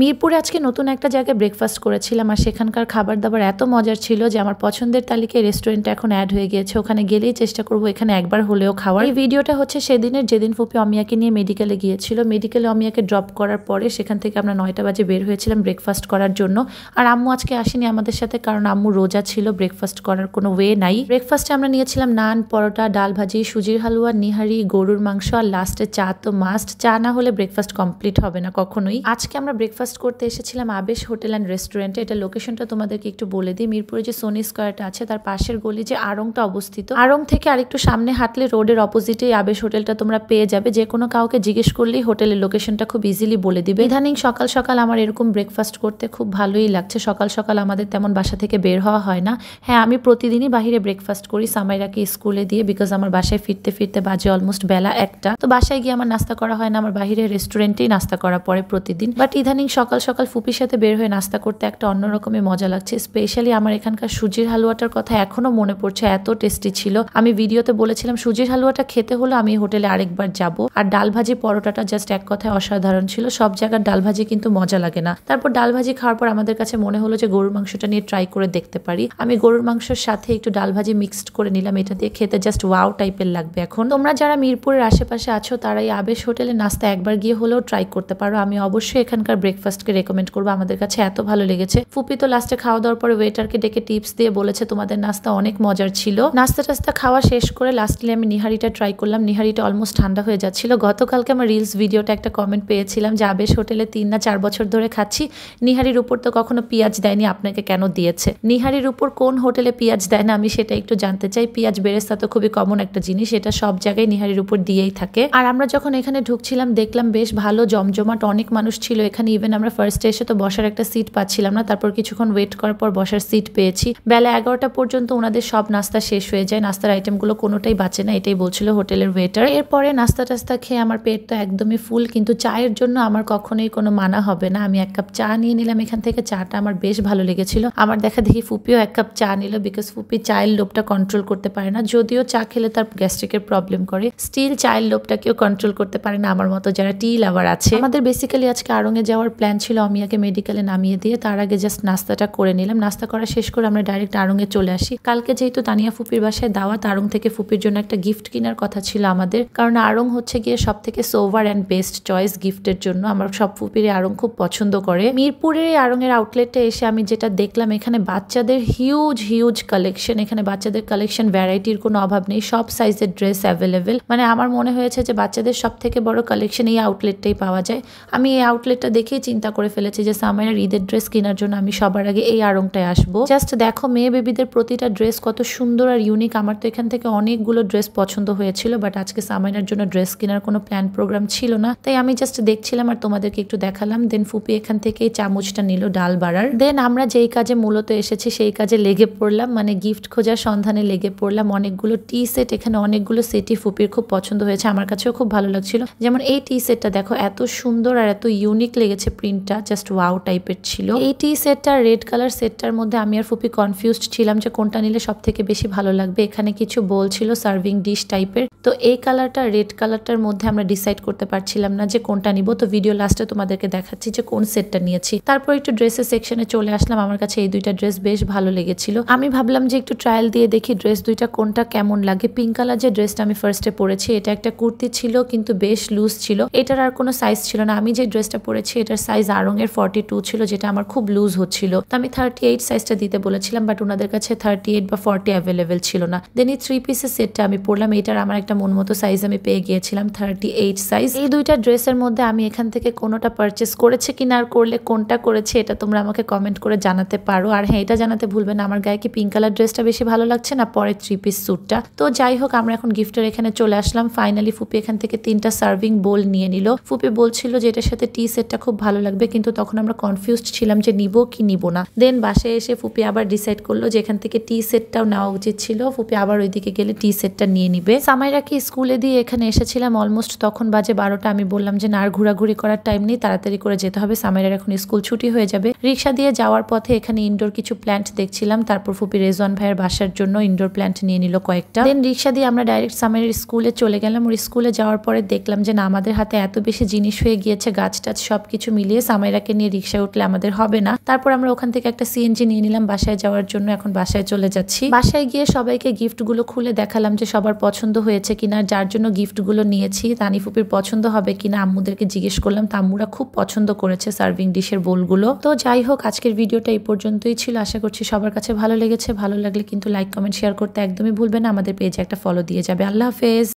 মিরপুরে আজকে নতুন একটা জায়গায় ব্রেকফাস্ট করেছিলাম আর সেখানকার খাবার দাবার এত মজার ছিল যে আমার পছন্দের তালিকায় রেস্টুরেন্ট এখন অ্যাড হয়ে গিয়েছে ওখানে গেলেই চেষ্টা করব এখানে একবার হলেও খাওয়ার এই ভিডিওটা হচ্ছে সেদিনের যেদিন ফুপি অমিয়াকে নিয়ে মেডিকেলে গিয়েছিল মেডিকেলে অমিয়াকে ড্রপ করার পরে সেখান থেকে আমরা নয়টা বাজে বের হয়েছিলাম ব্রেকফাস্ট করার জন্য আর আম্মু আজকে আসেনি আমাদের সাথে কারণ আম্মু রোজা ছিল ব্রেকফাস্ট করার কোনো ওয়ে নাই ব্রেকফাস্টে আমরা নিয়েছিলাম নান পরোটা ডাল ভাজি সুজির হালুয়া নিহারি গরুর মাংস আর লাস্টে চা তো মাস্ট চা না হলে ব্রেকফাস্ট কমপ্লিট হবে না কখনোই আজকে আমরা ব্রেকফাস্ট ব্রেকফাস্ট করতে এসেছিলাম আবেশ হোটেল অ্যান্ড রেস্টুরেন্টে এটা লোকেশনটা তোমাদেরকে একটু বলে দিই মিরপুরে যে সোনি স্কোয়ারটা আছে তার পাশের গলি যে আড়ংটা অবস্থিত আড়ং থেকে আরেকটু সামনে হাঁটলে রোডের অপোজিটেই আবেশ হোটেলটা তোমরা পেয়ে যাবে যে কোনো কাউকে জিজ্ঞেস করলেই হোটেলের লোকেশনটা খুব ইজিলি বলে দিবে ইদানিং সকাল সকাল আমার এরকম ব্রেকফাস্ট করতে খুব ভালোই লাগছে সকাল সকাল আমাদের তেমন বাসা থেকে বের হওয়া হয় না হ্যাঁ আমি প্রতিদিনই বাহিরে ব্রেকফাস্ট করি সামাইরাকে স্কুলে দিয়ে বিকজ আমার বাসায় ফিরতে ফিরতে বাজে অলমোস্ট বেলা একটা তো বাসায় গিয়ে আমার নাস্তা করা হয় না আমার বাহিরে রেস্টুরেন্টেই নাস্তা করা পড়ে প্রতিদিন বাট ইদানিং সকাল সকাল ফুপির সাথে বের হয়ে নাস্তা করতে একটা অন্যরকমের মজা লাগছে স্পেশালি আমার এখানকার সুজির হালুয়াটার কথা এখনও মনে পড়ছে এত টেস্টি ছিল আমি ভিডিওতে বলেছিলাম সুজির হালুয়াটা খেতে হলো আমি হোটেলে আরেকবার যাব আর ডাল ভাজি পরোটাটা জাস্ট এক কথায় অসাধারণ ছিল সব জায়গার ডাল ভাজি কিন্তু মজা লাগে না তারপর ডাল ভাজি খাওয়ার পর আমাদের কাছে মনে হলো যে গরুর মাংসটা নিয়ে ট্রাই করে দেখতে পারি আমি গরুর মাংসের সাথে একটু ডাল ভাজি মিক্সড করে নিলাম এটা দিয়ে খেতে জাস্ট ওয়াও টাইপের লাগবে এখন তোমরা যারা মিরপুরের আশেপাশে আছো তারা এই আবেশ হোটেলে নাস্তা একবার গিয়ে হলেও ট্রাই করতে পারো আমি অবশ্যই এখানকার ব্রেকফাস্ট ব্রেকফাস্টকে রেকমেন্ড করবো আমাদের কাছে এত ভালো লেগেছে ফুপি তো লাস্টে খাওয়া দাওয়ার পরে ওয়েটারকে ডেকে টিপস দিয়ে বলেছে তোমাদের নাস্তা অনেক মজার ছিল নাস্তা টাস্তা খাওয়া শেষ করে লাস্টলি আমি নিহারিটা ট্রাই করলাম নিহারিটা অলমোস্ট ঠান্ডা হয়ে যাচ্ছিল গতকালকে আমার রিলস ভিডিওটা একটা কমেন্ট পেয়েছিলাম যে আবেশ হোটেলে তিন না চার বছর ধরে খাচ্ছি নিহারির উপর তো কখনো পেঁয়াজ দেয়নি আপনাকে কেন দিয়েছে নিহারির উপর কোন হোটেলে পেঁয়াজ দেয় না আমি সেটা একটু জানতে চাই পেঁয়াজ বেরেস্তা তো খুবই কমন একটা জিনিস এটা সব জায়গায় নিহারির উপর দিয়েই থাকে আর আমরা যখন এখানে ঢুকছিলাম দেখলাম বেশ ভালো জমজমাট অনেক মানুষ ছিল এখানে ইভেন আমরা ফার্স্টে এসে তো বসার একটা সিট পাচ্ছিলাম না তারপর কিছুক্ষণ ওয়েট করার পর বসার সিট পেয়েছি বেলা এগারোটা পর্যন্ত ওনাদের সব নাস্তা শেষ হয়ে যায় নাস্তার আইটেমগুলো কোনোটাই বাঁচে না এটাই বলছিল হোটেলের ওয়েটার এরপরে নাস্তা টাস্তা খেয়ে আমার পেট তো একদমই ফুল কিন্তু চায়ের জন্য আমার কখনোই কোনো মানা হবে না আমি এক কাপ চা নিয়ে নিলাম এখান থেকে চাটা আমার বেশ ভালো লেগেছিল আমার দেখা দেখি ফুপিও এক কাপ চা নিল বিকজ ফুপি চায়ের লোভটা কন্ট্রোল করতে পারে না যদিও চা খেলে তার গ্যাস্ট্রিকের প্রবলেম করে স্টিল চায়ের লোভটাকেও কন্ট্রোল করতে পারে না আমার মতো যারা টি লাভার আছে আমাদের বেসিক্যালি আজকে আরঙে যাওয়ার প্ল্যান ছিল অমিয়াকে মেডিকেলে নামিয়ে দিয়ে তার আগে জাস্ট নাস্তাটা করে নিলাম নাস্তা করা শেষ করে আমরা ডাইরেক্ট আরঙে চলে আসি কালকে যেহেতু তানিয়া ফুপির বাসায় দাওয়া তারং থেকে ফুপির জন্য একটা গিফট কেনার কথা ছিল আমাদের কারণ আরং হচ্ছে গিয়ে সব থেকে সোভার অ্যান্ড বেস্ট চয়েস গিফটের জন্য আমার সব ফুপির আরং খুব পছন্দ করে মিরপুরের এই আরঙের আউটলেটে এসে আমি যেটা দেখলাম এখানে বাচ্চাদের হিউজ হিউজ কালেকশন এখানে বাচ্চাদের কালেকশন ভ্যারাইটির কোনো অভাব নেই সব সাইজের ড্রেস অ্যাভেলেবেল মানে আমার মনে হয়েছে যে বাচ্চাদের সব থেকে বড় কালেকশন এই আউটলেটটাই পাওয়া যায় আমি এই আউটলেটটা দেখেই চিন্তা করে ফেলেছি যে সামাইয়ের ঈদের ড্রেস কেনার জন্য আমি সবার আগে এই আড়ংটায় আসবো জাস্ট দেখো মেয়ে বেবিদের প্রতিটা ড্রেস কত সুন্দর আর ইউনিক আমার তো এখান থেকে অনেকগুলো ড্রেস পছন্দ হয়েছিল বাট আজকে সামাইনার জন্য ড্রেস কেনার কোনো প্ল্যান প্রোগ্রাম ছিল না তাই আমি জাস্ট দেখছিলাম আর তোমাদেরকে একটু দেখালাম দেন ফুপি এখান থেকে চামচটা নিল ডাল বাড়ার দেন আমরা যেই কাজে মূলত এসেছি সেই কাজে লেগে পড়লাম মানে গিফট খোঁজার সন্ধানে লেগে পড়লাম অনেকগুলো টি সেট এখানে অনেকগুলো সেটি ফুপির খুব পছন্দ হয়েছে আমার কাছেও খুব ভালো লাগছিল যেমন এই টি সেটটা দেখো এত সুন্দর আর এত ইউনিক লেগেছে প্রিন্টটা জাস্ট ওয়াও টাইপের ছিল এই টি সেটটা রেড কালার সেটটার মধ্যে আমি আর ফুপি কনফিউজ ছিলাম যে কোনটা নিলে সব থেকে বেশি ভালো লাগবে এখানে কিছু বলছিল সার্ভিং ডিশ টাইপের তো এই কালারটা রেড কালারটার মধ্যে আমরা ডিসাইড করতে পারছিলাম না যে কোনটা নিব তো ভিডিও লাস্টে তোমাদেরকে দেখাচ্ছি যে কোন সেটটা নিয়েছি তারপর একটু ড্রেসের সেকশনে চলে আসলাম আমার কাছে এই দুইটা ড্রেস বেশ ভালো লেগেছিল আমি ভাবলাম যে একটু ট্রায়াল দিয়ে দেখি ড্রেস দুইটা কোনটা কেমন লাগে পিঙ্ক কালার যে ড্রেসটা আমি ফার্স্টে পরেছি এটা একটা কুর্তি ছিল কিন্তু বেশ লুজ ছিল এটার আর কোনো সাইজ ছিল না আমি যে ড্রেসটা পরেছি এটার সাইজ আরঙের ফর্টি টু ছিল যেটা আমার খুব লুজ হচ্ছিল তো আমি থার্টি এইট সাইজটা দিতে বলেছিলাম বাট ওনাদের কাছে থার্টি এইট বা ফর্টি অ্যাভেলেবেল ছিল না দেন এই থ্রি পিসের সেটটা আমি পরলাম এটার আমার একটা মন মতো সাইজ আমি পেয়ে গিয়েছিলাম থার্টি এইট সাইজ এই দুইটা ড্রেসের মধ্যে আমি এখান থেকে কোনোটা পারচেস করেছে কিনা আর করলে কোনটা করেছে এটা তোমরা আমাকে কমেন্ট করে জানাতে পারো আর হ্যাঁ এটা জানাতে ভুলবে না আমার গায়ে কি পিঙ্ক কালার ড্রেসটা বেশি ভালো লাগছে না পরে থ্রি পিস স্যুটটা তো যাই হোক আমরা এখন গিফটের এখানে চলে আসলাম ফাইনালি ফুপি এখান থেকে তিনটা সার্ভিং বোল নিয়ে নিল ফুপি বলছিল যে এটার সাথে টি সেটটা খুব ভালো ভালো লাগবে কিন্তু তখন আমরা কনফিউজড ছিলাম যে নিব কি নিব না দেন বাসায় এসে ফুপি আবার ডিসাইড করলো যে এখান থেকে টি সেটটাও নেওয়া উচিত ছিল ফুপি আবার ওইদিকে গেলে টি সেটটা নিয়ে নিবে সামাইরা কি স্কুলে দিয়ে এখানে এসেছিলাম অলমোস্ট তখন বাজে বারোটা আমি বললাম যে না আর ঘোরাঘুরি করার টাইম নেই তাড়াতাড়ি করে যেতে হবে সামাইরার এখন স্কুল ছুটি হয়ে যাবে রিক্সা দিয়ে যাওয়ার পথে এখানে ইনডোর কিছু প্ল্যান্ট দেখছিলাম তারপর ফুপি রেজওয়ান ভাইয়ের বাসার জন্য ইনডোর প্ল্যান্ট নিয়ে নিল কয়েকটা দেন রিক্সা দিয়ে আমরা ডাইরেক্ট সামাইরের স্কুলে চলে গেলাম ওর স্কুলে যাওয়ার পরে দেখলাম যে না আমাদের হাতে এত বেশি জিনিস হয়ে গিয়েছে গাছ টাছ সব কিছু মিলে মিলিয়ে সামাইরাকে নিয়ে রিক্সায় উঠলে আমাদের হবে না তারপর আমরা ওখান থেকে একটা সিএনজি নিয়ে নিলাম বাসায় যাওয়ার জন্য এখন বাসায় চলে যাচ্ছি বাসায় গিয়ে সবাইকে গিফটগুলো খুলে দেখালাম যে সবার পছন্দ হয়েছে কিনা যার জন্য গিফটগুলো নিয়েছি তানিফুপির পছন্দ হবে কিনা আম্মুদেরকে জিজ্ঞেস করলাম তাম্মুরা খুব পছন্দ করেছে সার্ভিং ডিশের বোলগুলো তো যাই হোক আজকের ভিডিওটা এই পর্যন্তই ছিল আশা করছি সবার কাছে ভালো লেগেছে ভালো লাগলে কিন্তু লাইক কমেন্ট শেয়ার করতে একদমই ভুলবে না আমাদের পেজে একটা ফলো দিয়ে যাবে আল্লাহ হাফেজ